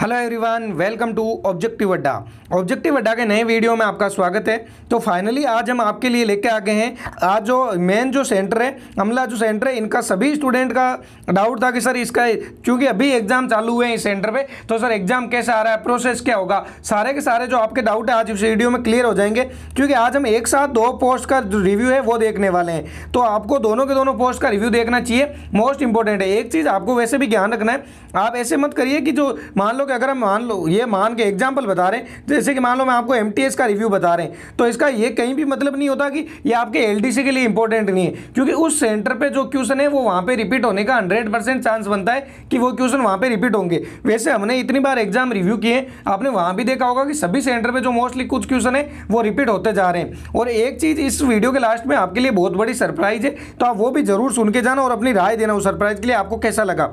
hello everyone welcome to Objective Adda Objective Adda के नए video में आपका स्वागत है तो फाइनली आज हम आपके लिए लेके आ गए हैं आज जो मेन जो सेंटर है अमला जो सेंटर है इनका सभी स्टूडेंट का डाउट था कि सर इसका क्योंकि अभी एग्जाम चालू हुए हैं इस सेंटर पे तो सर एग्जाम कैसे आ रहा है प्रोसेस क्या होगा सारे के सारे जो आपके डाउट है आज इस वीडियो में क्लियर हो जाएंगे क्योंकि आज हम एक साथ दो पोस्ट का जो रिव्यू है वो देखने वाले हैं तो आपको दोनों के दोनों पोस्ट का रिव्यू देखना चाहिए मोस्ट इंपॉर्टेंट है एक चीज़ आपको वैसे भी ध्यान रखना है आप ऐसे मत करिए कि जो मान लो कि अगर हम मान लो ये मान के एग्जाम्पल बता रहे हैं जैसे कि मान लो मैं आपको एम का रिव्यू बता रहे हैं तो इसका ये कहीं भी मतलब नहीं होता कि ये आपके एल के लिए इंपॉर्टेंट नहीं है क्योंकि उस सेंटर पर जो क्वेश्चन है वो वहाँ पर रिपीट होने का हंड्रेड चांस बनता है कि वो क्वेश्चन वहाँ पर रिपीट होंगे वैसे हमने इतनी बार एग्जाम रिव्यू किए आपने वहाँ भी देखा होगा कि सभी सेंटर पर जो मोस्टली कुछ क्वेश्चन है वो रिपीट होते जा रहे हैं और एक चीज़ इस वीडियो के लास्ट में आपके लिए बहुत बड़ी सरप्राइज है तो आप वो भी जरूर सुन के जाना और अपनी राय देना उस सरप्राइज के लिए आपको कैसा लगा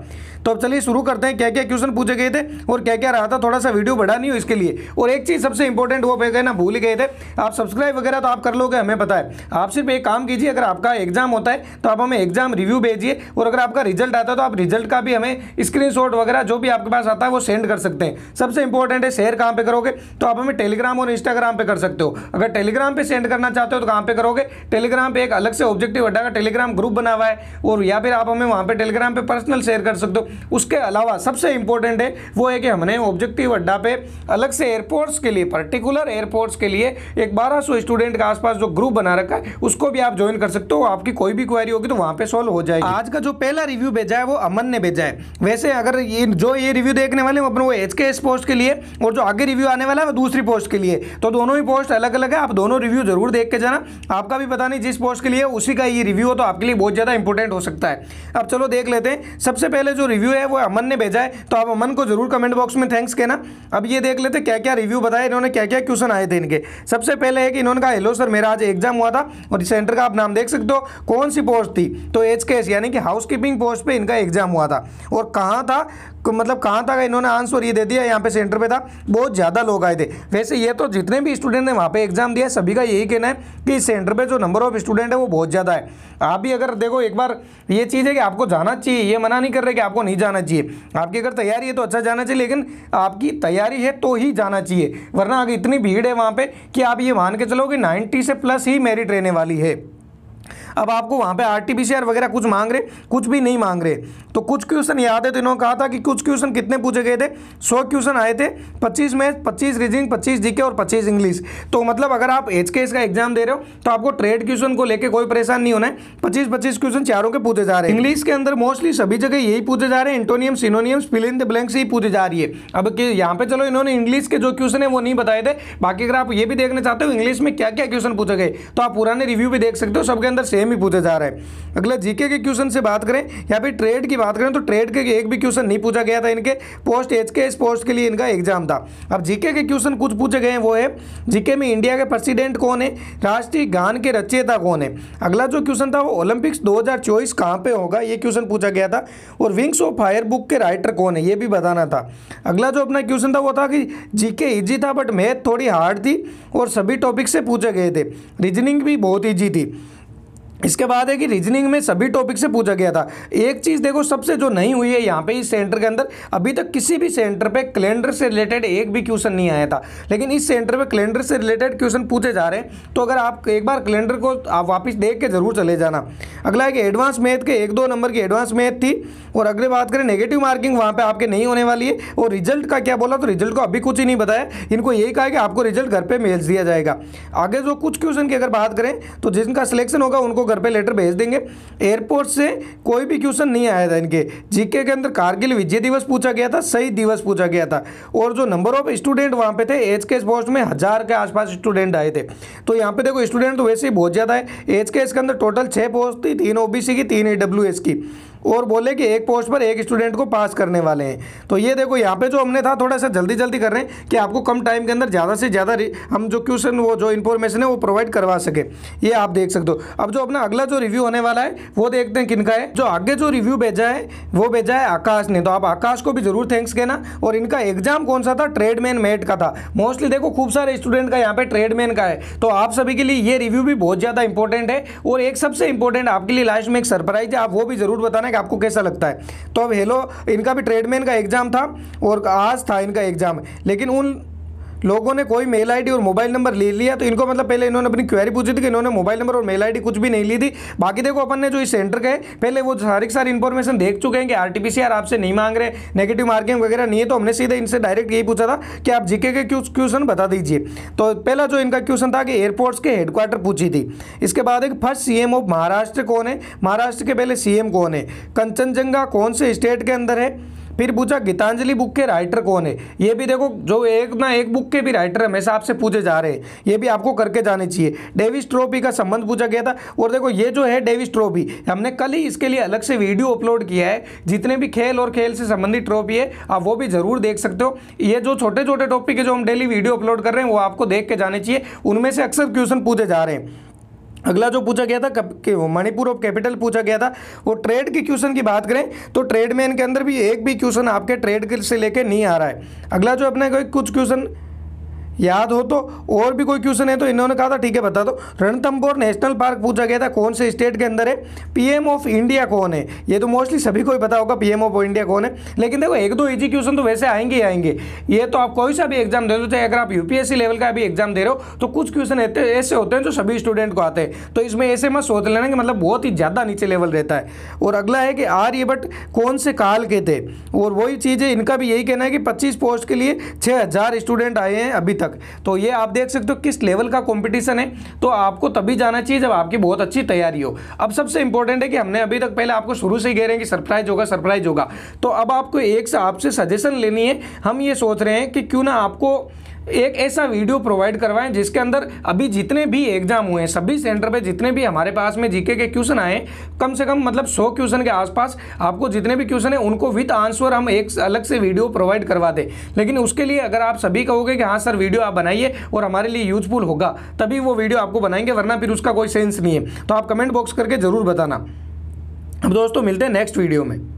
तो अब चलिए शुरू करते हैं क्या क्या क्वेश्चन पूछे गए थे और क्या क्या रहा था थोड़ा सा वीडियो बढ़ा नहीं हो इसके लिए और एक चीज़ सबसे इंपॉर्टेंट वो पे गए ना भूल गए थे आप सब्सक्राइब वगैरह तो आप कर लोगे हमें पता है आप सिर्फ एक काम कीजिए अगर आपका एग्जाम होता है तो आप हमें एग्जाम रिव्यू भेजिए और अगर आपका रिजल्ट आता है तो आप रिजल्ट का भी हमें स्क्रीन वगैरह जो भी आपके पास आता है वो सेंड कर सकते हैं सबसे इंपॉर्टेंट है शेयर कहाँ पे करोगे तो आप हमें टेलीग्राम और इंस्टाग्राम पर कर सकते हो अगर टेलीग्राम पर सेंड करना चाहते हो तो कहाँ पर करोगे टेलीग्राम पर एक अलग से ऑब्जेक्टिव अड्डा का टेलीग्राम ग्रुप बना हुआ है और या फिर आप हमें वहाँ पर टेलीग्राम पर पर्सनल शेयर कर सकते हो उसके अलावा सबसे इंपॉर्टेंट है वो है कि हमने ऑब्जेक्टिव अड्डा पे अलग से एयरपोर्ट्स के लिए पर्टिकुलर एयरपोर्ट्स के लिए एक 1200 स्टूडेंट के आसपास जो ग्रुप बना रखा है उसको भी आप ज्वाइन कर सकते हो आपकी कोई भी क्वारी होगी तो वहाँ पे सॉल्व हो जाएगी आज का जो पहला रिव्यू भेजा है वो अमन ने भेजा है वैसे अगर ये जो ये रिव्यू देखने वाले हैं अपने वो एच के एस पोस्ट के लिए और जो आगे रिव्यू आने वाला है वो दूसरी पोस्ट के लिए तो दोनों ही पोस्ट अलग अलग है आप दोनों रिव्यू जरूर देख के जाना आपका भी पता नहीं जिस पोस्ट के लिए उसी का ये रिव्यू हो तो आपके लिए बहुत ज़्यादा इंपॉर्टेंट हो सकता है अब चलो देख लेते हैं सबसे पहले जो रिव्यू है वो अमन ने भेजा है तो आप अमन को जरूर कमेंट बॉक्स में थैंक्स कहना अब ये देख लेते क्या क्या रिव्यू बताया इन्होंने क्या क्या क्वेश्चन आए थे इनके सबसे पहले है कि इन्होंने कहा हेलो सर मेरा आज एग्जाम हुआ था और इस सेंटर का आप नाम देख सकते हो कौन सी पोस्ट थी तो एच यानी कि हाउस पोस्ट पर इनका एग्जाम हुआ था और कहाँ था मतलब कहाँ था इन्होंने आंसर ये दे दिया यहाँ पे सेंटर पे था बहुत ज़्यादा लोग आए थे वैसे ये तो जितने भी स्टूडेंट ने वहाँ पे एग्जाम दिया सभी का यही कहना है कि सेंटर पे जो नंबर ऑफ स्टूडेंट है वो बहुत ज़्यादा है आप भी अगर देखो एक बार ये चीज़ है कि आपको जाना चाहिए ये मना नहीं कर रहे कि आपको नहीं जाना चाहिए आपकी अगर तैयारी है तो अच्छा जाना चाहिए लेकिन आपकी तैयारी है तो ही जाना चाहिए वरना अगर इतनी भीड़ है वहाँ पर कि आप ये मान के चलो कि नाइन्टी से प्लस ही मेरिट रहने वाली है अब आपको वहाँ पे आरटीपीसीआर वगैरह कुछ मांग रहे कुछ भी नहीं मांग रहे तो कुछ क्वेश्चन याद है तो इन्होंने कहा था कि कुछ क्वेश्चन कितने पूछे गए थे सौ क्वेश्चन आए थे पच्चीस में पच्चीस रीजनिंग पच्चीस जीके और पच्चीस इंग्लिश तो मतलब अगर आप एच के का एग्जाम दे रहे हो तो आपको ट्रेड क्वेश्चन को लेकर कोई परेशान नहीं होना है पच्चीस पच्चीस क्वेश्चन चारों के पूछे जा रहे हैं इंग्लिश के अंदर मोस्टली सभी जगह यही पूछे जा रहे हैं antonym synonym fill in the blank से ही पूछी जा रही है अब यहाँ पे चलो इन्होंने इंग्लिश के जो क्वेश्चन है वो नहीं बताए थे बाकी अगर आप ये भी देखना चाहते हो इंग्लिश में क्या क्या क्वेश्चन पूछे गए तो आप पुराने रिव्यू भी देख सकते हो सबके अंदर सेम सेम ही पूछे जा रहे हैं अगला जीके के क्वेश्चन से बात करें या फिर ट्रेड की बात करें तो ट्रेड के एक भी क्वेश्चन नहीं पूछा गया था इनके पोस्ट एच के इस पोस्ट के लिए इनका एग्जाम था अब जीके के क्वेश्चन कुछ पूछे गए हैं वो है जीके में इंडिया के प्रेसिडेंट कौन है राष्ट्रीय गान के रचयिता कौन है अगला जो क्वेश्चन था वो ओलंपिक्स दो हज़ार चौबीस कहाँ पर होगा ये क्वेश्चन पूछा गया था और विंग्स ऑफ फायर बुक के राइटर कौन है ये भी बताना था अगला जो अपना क्वेश्चन था वो था कि जीके इजी था बट मैथ थोड़ी हार्ड थी और सभी टॉपिक से पूछे गए थे रीजनिंग भी बहुत ईजी थी इसके बाद है कि रीजनिंग में सभी टॉपिक से पूछा गया था एक चीज़ देखो सबसे जो नहीं हुई है यहाँ पे इस सेंटर के अंदर अभी तक किसी भी सेंटर पे कैलेंडर से रिलेटेड एक भी क्वेश्चन नहीं आया था लेकिन इस सेंटर पे कैलेंडर से रिलेटेड क्वेश्चन पूछे जा रहे हैं तो अगर आप एक बार कैलेंडर को आप वापस देख के जरूर चले जाना अगला है कि एडवांस मैथ के एक दो नंबर की एडवांस मैथ थी और अगले बात करें नेगेटिव मार्किंग वहाँ पर आपके नहीं होने वाली है और रिजल्ट का क्या बोला तो रिजल्ट को अभी कुछ ही नहीं बताया इनको यही कहा कि आपको रिजल्ट घर पर भेज दिया जाएगा आगे जो कुछ क्वेश्चन की अगर बात करें तो जिनका सिलेक्शन होगा उनको घर पे लेटर भेज देंगे एयरपोर्ट से कोई भी क्वेश्चन नहीं आया था इनके जीके के अंदर कारगिल विजय दिवस पूछा गया था सही दिवस पूछा गया था और जो नंबर ऑफ स्टूडेंट वहाँ पे थे एच के पोस्ट में हज़ार के आसपास स्टूडेंट आए थे तो यहाँ पे देखो स्टूडेंट तो वैसे ही बहुत ज़्यादा है एच के अंदर टोटल छः पोस्ट थी तीन ओ की तीन ए की और बोले कि एक पोस्ट पर एक स्टूडेंट को पास करने वाले हैं तो ये देखो यहाँ पे जो हमने था थोड़ा सा जल्दी जल्दी कर रहे हैं कि आपको कम टाइम के अंदर ज़्यादा से ज़्यादा हम जो क्वेश्चन वो जो इन्फॉर्मेशन है वो प्रोवाइड करवा सके ये आप देख सकते हो अब जो अपना अगला जो रिव्यू होने वाला है वो देखते हैं किनका है जो आगे जो रिव्यू भेजा है वो भेजा है आकाश ने तो आप आकाश को भी जरूर थैंक्स कहना और इनका एग्जाम कौन सा था ट्रेडमैन मेट का था मोस्टली देखो खूब सारे स्टूडेंट का यहाँ पर ट्रेडमैन का है तो आप सभी के लिए ये रिव्यू भी बहुत ज़्यादा इंपॉर्टेंट है और एक सबसे इंपॉर्टेंट आपके लिए लास्ट में एक सरप्राइज है आप वो भी जरूर बताना कि आपको कैसा लगता है तो अब हेलो इनका भी ट्रेडमैन का एग्ज़ाम था और आज था इनका एग्ज़ाम लेकिन उन लोगों ने कोई मेल आईडी और मोबाइल नंबर ले लिया तो इनको मतलब पहले इन्होंने अपनी क्वेरी पूछी थी कि इन्होंने मोबाइल नंबर और मेल आईडी कुछ भी नहीं ली थी बाकी देखो अपन ने जो इस सेंटर के पहले वो सारी सारी इन्फॉर्मेशन देख चुके हैं कि आरटीपीसीआर आपसे नहीं मांग रहे नेगेटिव मार्किंग वगैरह नहीं है तो हमने सीधे इनसे डायरेक्ट यही पूछा था कि आप जीके के क्वेश्चन बता दीजिए तो पहला जो इनका क्वेश्चन था कि एयरपोर्ट्स के हेडक्वार्टर पूछी थी इसके बाद एक फर्स्ट एम ऑफ महाराष्ट्र कौन है महाराष्ट्र के पहले एम कौन है कंचनजंगा कौन से स्टेट के अंदर है फिर पूछा गीतांजलि बुक के राइटर कौन है ये भी देखो जो एक ना एक बुक के भी राइटर हमेशा आपसे पूछे जा रहे हैं ये भी आपको करके जाने चाहिए डेविस ट्रॉफी का संबंध पूछा गया था और देखो ये जो है डेविस ट्रॉफी हमने कल ही इसके लिए अलग से वीडियो अपलोड किया है जितने भी खेल और खेल से संबंधित ट्रॉफी है आप वो भी जरूर देख सकते हो ये जो छोटे छोटे टॉपिक है जो हम डेली वीडियो अपलोड कर रहे हैं वो आपको देख के जाने चाहिए उनमें से अक्सर क्वेश्चन पूछे जा रहे हैं अगला जो पूछा गया था मणिपुर ऑफ कैपिटल पूछा गया था वो ट्रेड के क्वेश्चन की बात करें तो ट्रेड में इनके अंदर भी एक भी क्वेश्चन आपके ट्रेड से लेके नहीं आ रहा है अगला जो अपने कोई कुछ क्वेश्चन याद हो तो और भी कोई क्वेश्चन है तो इन्होंने कहा था ठीक है बता दो रणथम्बोर नेशनल पार्क पूछा गया था कौन से स्टेट के अंदर है पीएम ऑफ इंडिया कौन है ये तो मोस्टली सभी को ही पता होगा पीएम ऑफ इंडिया कौन है लेकिन देखो एक दो इजी क्वेश्चन तो वैसे आएंगे ही आएंगे ये तो आप कोई सा भी एग्जाम दे दो चाहे अगर आप यूपीएससी लेवल का भी एग्जाम दे रहे हो तो कुछ क्वेश्चन ऐसे होते हैं जो सभी स्टूडेंट को आते हैं तो इसमें ऐसे मत सोच लेना कि मतलब बहुत ही ज़्यादा नीचे लेवल रहता है और अगला है कि बट कौन से काल के थे और वही चीज़ है इनका भी यही कहना है कि पच्चीस पोस्ट के लिए छः स्टूडेंट आए हैं अभी तक तक तो ये आप देख सकते हो किस लेवल का कॉम्पिटिशन है तो आपको तभी जाना चाहिए जब आपकी बहुत अच्छी तैयारी हो अब सबसे इंपॉर्टेंट है कि हमने अभी तक पहले आपको शुरू से ही कह रहे हैं कि सरप्राइज होगा सरप्राइज होगा तो अब आपको एक से आपसे सजेशन लेनी है हम ये सोच रहे हैं कि क्यों ना आपको एक ऐसा वीडियो प्रोवाइड करवाएं जिसके अंदर अभी जितने भी एग्जाम हुए हैं सभी सेंटर पे जितने भी हमारे पास में जीके के क्वेश्चन आए कम से कम मतलब 100 क्वेश्चन के आसपास आपको जितने भी क्वेश्चन हैं उनको विथ आंसर हम एक अलग से वीडियो प्रोवाइड करवा दें लेकिन उसके लिए अगर आप सभी कहोगे कि हाँ सर वीडियो आप बनाइए और हमारे लिए यूजफुल होगा तभी वो वीडियो आपको बनाएंगे वरना फिर उसका कोई सेंस नहीं है तो आप कमेंट बॉक्स करके ज़रूर बताना अब दोस्तों मिलते हैं नेक्स्ट वीडियो में